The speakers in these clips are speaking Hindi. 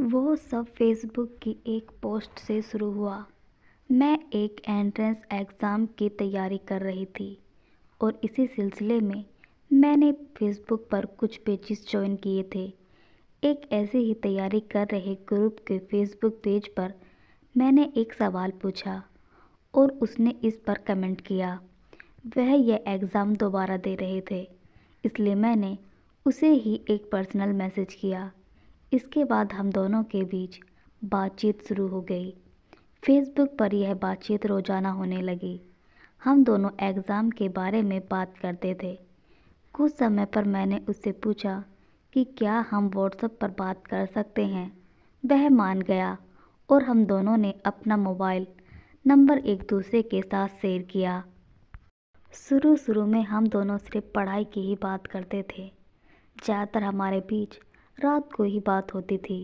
वो सब फेसबुक की एक पोस्ट से शुरू हुआ मैं एक एंट्रेंस एग्ज़ाम की तैयारी कर रही थी और इसी सिलसिले में मैंने फेसबुक पर कुछ पेजेस ज्वाइन किए थे एक ऐसी ही तैयारी कर रहे ग्रुप के फेसबुक पेज पर मैंने एक सवाल पूछा और उसने इस पर कमेंट किया वह यह एग्ज़ाम दोबारा दे रहे थे इसलिए मैंने उसे ही एक पर्सनल मैसेज किया इसके बाद हम दोनों के बीच बातचीत शुरू हो गई फेसबुक पर यह बातचीत रोज़ाना होने लगी हम दोनों एग्ज़ाम के बारे में बात करते थे कुछ समय पर मैंने उससे पूछा कि क्या हम व्हाट्सएप पर बात कर सकते हैं वह मान गया और हम दोनों ने अपना मोबाइल नंबर एक दूसरे के साथ शेयर किया शुरू शुरू में हम दोनों सिर्फ पढ़ाई की ही बात करते थे ज़्यादातर हमारे बीच रात को ही बात होती थी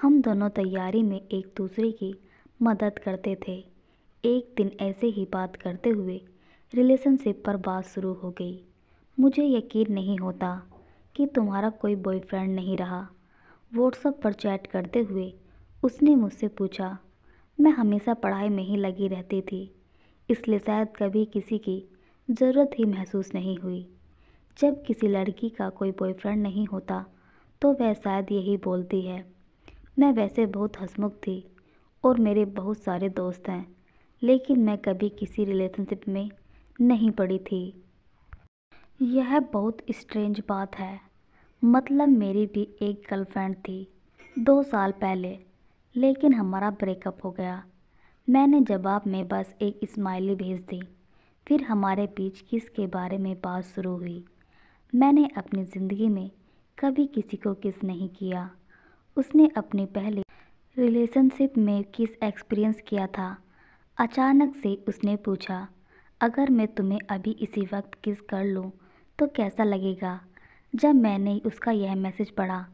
हम दोनों तैयारी में एक दूसरे की मदद करते थे एक दिन ऐसे ही बात करते हुए रिलेशनशिप पर बात शुरू हो गई मुझे यकीन नहीं होता कि तुम्हारा कोई बॉयफ्रेंड नहीं रहा व्हाट्सएप पर चैट करते हुए उसने मुझसे पूछा मैं हमेशा पढ़ाई में ही लगी रहती थी इसलिए शायद कभी किसी की ज़रूरत ही महसूस नहीं हुई जब किसी लड़की का कोई बॉयफ्रेंड नहीं होता तो वह शायद यही बोलती है मैं वैसे बहुत हंसमुख थी और मेरे बहुत सारे दोस्त हैं लेकिन मैं कभी किसी रिलेशनशिप में नहीं पड़ी थी यह बहुत स्ट्रेंज बात है मतलब मेरी भी एक गर्लफ्रेंड थी दो साल पहले लेकिन हमारा ब्रेकअप हो गया मैंने जवाब में बस एक स्माइली भेज दी फिर हमारे बीच किस के बारे में बात शुरू हुई मैंने अपनी ज़िंदगी में कभी किसी को किस नहीं किया उसने अपने पहले रिलेशनशिप में किस एक्सपीरियंस किया था अचानक से उसने पूछा अगर मैं तुम्हें अभी इसी वक्त किस कर लूँ तो कैसा लगेगा जब मैंने उसका यह मैसेज पढ़ा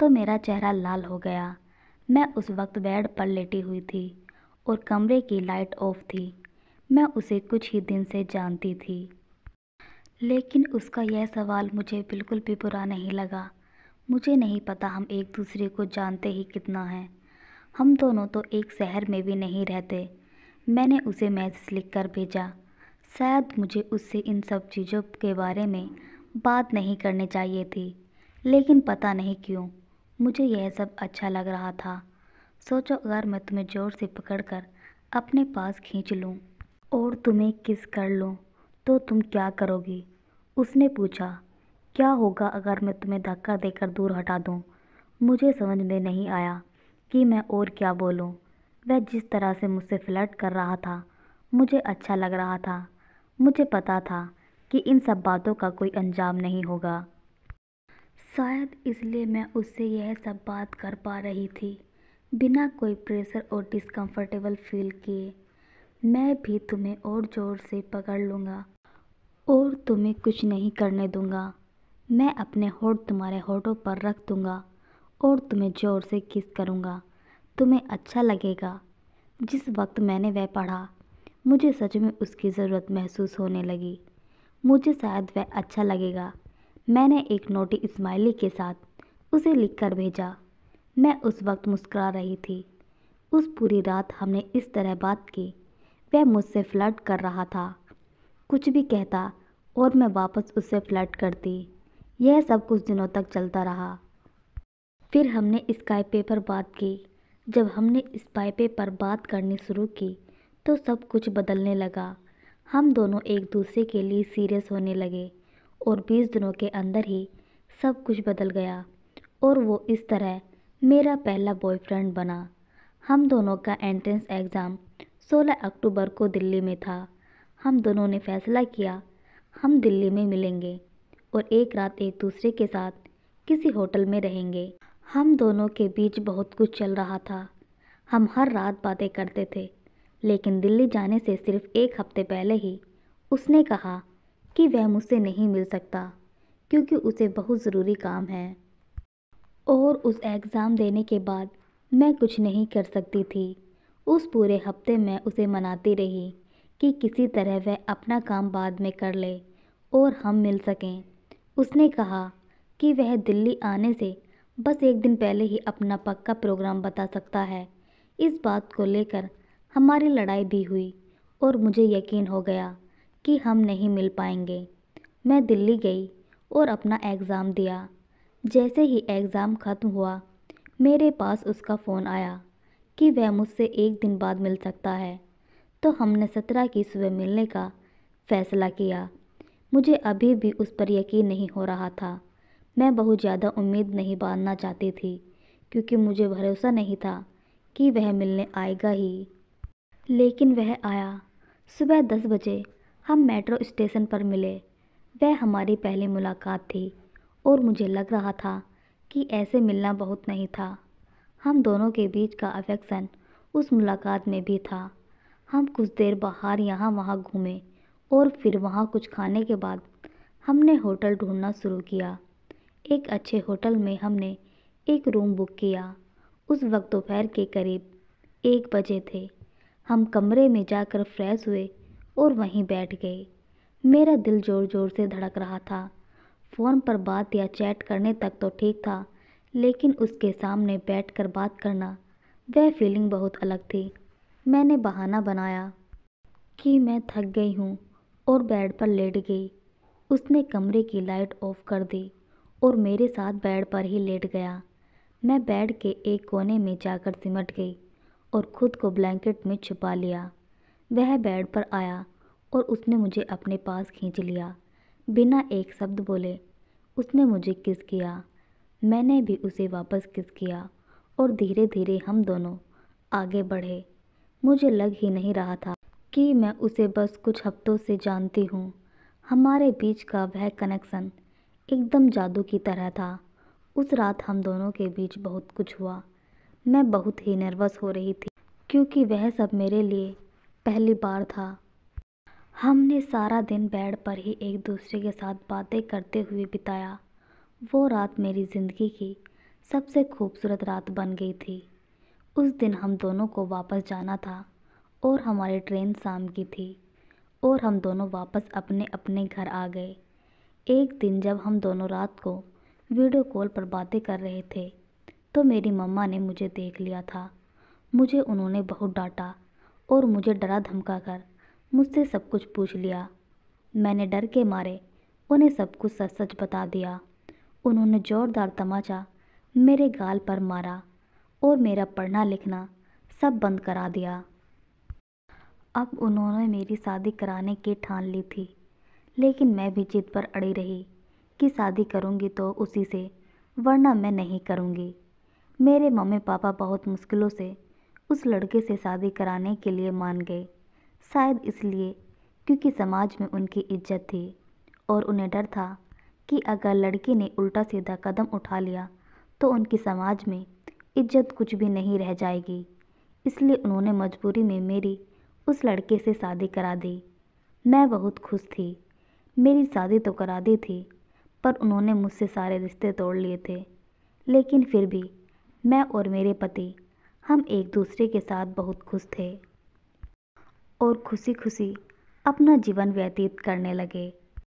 तो मेरा चेहरा लाल हो गया मैं उस वक्त बेड पर लेटी हुई थी और कमरे की लाइट ऑफ थी मैं उसे कुछ ही दिन से जानती थी लेकिन उसका यह सवाल मुझे बिल्कुल भी बुरा नहीं लगा मुझे नहीं पता हम एक दूसरे को जानते ही कितना हैं हम दोनों तो एक शहर में भी नहीं रहते मैंने उसे मैसेज लिख कर भेजा शायद मुझे उससे इन सब चीज़ों के बारे में बात नहीं करनी चाहिए थी लेकिन पता नहीं क्यों मुझे यह सब अच्छा लग रहा था सोचो अगर मैं तुम्हें ज़ोर से पकड़कर अपने पास खींच लूँ और तुम्हें किस कर लूँ तो तुम क्या करोगी उसने पूछा क्या होगा अगर मैं तुम्हें धक्का देकर दूर हटा दूँ मुझे समझ में नहीं आया कि मैं और क्या बोलूँ वह जिस तरह से मुझसे फ्लर्ट कर रहा था मुझे अच्छा लग रहा था मुझे पता था कि इन सब बातों का कोई अंजाम नहीं होगा शायद इसलिए मैं उससे यह सब बात कर पा रही थी बिना कोई प्रेशर और डिसकम्फर्टेबल फील किए मैं भी तुम्हें और ज़ोर से पकड़ लूँगा और तुम्हें कुछ नहीं करने दूंगा मैं अपने होठ तुम्हारे होठों पर रख दूंगा और तुम्हें ज़ोर से किस करूंगा तुम्हें अच्छा लगेगा जिस वक्त मैंने वह पढ़ा मुझे सच में उसकी ज़रूरत महसूस होने लगी मुझे शायद वह अच्छा लगेगा मैंने एक नोटी इस्माइली के साथ उसे कर भेजा मैं उस वक्त मुस्करा रही थी उस पूरी रात हमने इस तरह बात की वह मुझसे फ्लर्ट कर रहा था कुछ भी कहता और मैं वापस उससे फ्लर्ट करती यह सब कुछ दिनों तक चलता रहा फिर हमने स्काइपे पर बात की जब हमने स्काइपे पर बात करनी शुरू की तो सब कुछ बदलने लगा हम दोनों एक दूसरे के लिए सीरियस होने लगे और बीस दिनों के अंदर ही सब कुछ बदल गया और वो इस तरह मेरा पहला बॉयफ्रेंड बना हम दोनों का एंट्रेंस एग्ज़ाम 16 अक्टूबर को दिल्ली में था हम दोनों ने फैसला किया हम दिल्ली में मिलेंगे और एक रात एक दूसरे के साथ किसी होटल में रहेंगे हम दोनों के बीच बहुत कुछ चल रहा था हम हर रात बातें करते थे लेकिन दिल्ली जाने से सिर्फ एक हफ्ते पहले ही उसने कहा कि वह मुझसे नहीं मिल सकता क्योंकि उसे बहुत ज़रूरी काम है और उस एग्ज़ाम देने के बाद मैं कुछ नहीं कर सकती थी उस पूरे हफ्ते मैं उसे मनाती रही कि किसी तरह वह अपना काम बाद में कर ले और हम मिल सकें उसने कहा कि वह दिल्ली आने से बस एक दिन पहले ही अपना पक्का प्रोग्राम बता सकता है इस बात को लेकर हमारी लड़ाई भी हुई और मुझे यकीन हो गया कि हम नहीं मिल पाएंगे मैं दिल्ली गई और अपना एग्ज़ाम दिया जैसे ही एग्ज़ाम ख़त्म हुआ मेरे पास उसका फ़ोन आया कि वह मुझसे एक दिन बाद मिल सकता है तो हमने सत्रह की सुबह मिलने का फ़ैसला किया मुझे अभी भी उस पर यकीन नहीं हो रहा था मैं बहुत ज़्यादा उम्मीद नहीं बांधना चाहती थी क्योंकि मुझे भरोसा नहीं था कि वह मिलने आएगा ही लेकिन वह आया सुबह दस बजे हम मेट्रो स्टेशन पर मिले वह हमारी पहली मुलाकात थी और मुझे लग रहा था कि ऐसे मिलना बहुत नहीं था हम दोनों के बीच का अफेक्शन उस मुलाकात में भी था हम कुछ देर बाहर यहाँ वहाँ घूमे और फिर वहाँ कुछ खाने के बाद हमने होटल ढूंढना शुरू किया एक अच्छे होटल में हमने एक रूम बुक किया उस वक्त दोपहर के करीब एक बजे थे हम कमरे में जाकर फ्रेश हुए और वहीं बैठ गए मेरा दिल ज़ोर ज़ोर से धड़क रहा था फ़ोन पर बात या चैट करने तक तो ठीक था लेकिन उसके सामने बैठकर बात करना वह फीलिंग बहुत अलग थी मैंने बहाना बनाया कि मैं थक गई हूँ और बेड पर लेट गई उसने कमरे की लाइट ऑफ कर दी और मेरे साथ बेड पर ही लेट गया मैं बेड के एक कोने में जाकर सिमट गई और ख़ुद को ब्लैंकेट में छुपा लिया वह बेड पर आया और उसने मुझे अपने पास खींच लिया बिना एक शब्द बोले उसने मुझे किस किया मैंने भी उसे वापस किस किया और धीरे धीरे हम दोनों आगे बढ़े मुझे लग ही नहीं रहा था कि मैं उसे बस कुछ हफ्तों से जानती हूँ हमारे बीच का वह कनेक्शन एकदम जादू की तरह था उस रात हम दोनों के बीच बहुत कुछ हुआ मैं बहुत ही नर्वस हो रही थी क्योंकि वह सब मेरे लिए पहली बार था हमने सारा दिन बेड पर ही एक दूसरे के साथ बातें करते हुए बिताया वो रात मेरी ज़िंदगी की सबसे खूबसूरत रात बन गई थी उस दिन हम दोनों को वापस जाना था और हमारी ट्रेन शाम की थी और हम दोनों वापस अपने अपने घर आ गए एक दिन जब हम दोनों रात को वीडियो कॉल पर बातें कर रहे थे तो मेरी मम्मा ने मुझे देख लिया था मुझे उन्होंने बहुत डांटा और मुझे डरा धमका कर मुझसे सब कुछ पूछ लिया मैंने डर के मारे उन्हें सब कुछ सच सच बता दिया उन्होंने ज़ोरदार तमाचा मेरे गाल पर मारा और मेरा पढ़ना लिखना सब बंद करा दिया अब उन्होंने मेरी शादी कराने की ठान ली थी लेकिन मैं भी जिद पर अड़ी रही कि शादी करूँगी तो उसी से वरना मैं नहीं करूँगी मेरे मम्मी पापा बहुत मुश्किलों से उस लड़के से शादी कराने के लिए मान गए शायद इसलिए क्योंकि समाज में उनकी इज्जत थी और उन्हें डर था कि अगर लड़की ने उल्टा सीधा कदम उठा लिया तो उनकी समाज में इज्जत कुछ भी नहीं रह जाएगी इसलिए उन्होंने मजबूरी में मेरी उस लड़के से शादी करा दी मैं बहुत खुश थी मेरी शादी तो करा दी थी पर उन्होंने मुझसे सारे रिश्ते तोड़ लिए थे लेकिन फिर भी मैं और मेरे पति हम एक दूसरे के साथ बहुत खुश थे और खुशी खुशी अपना जीवन व्यतीत करने लगे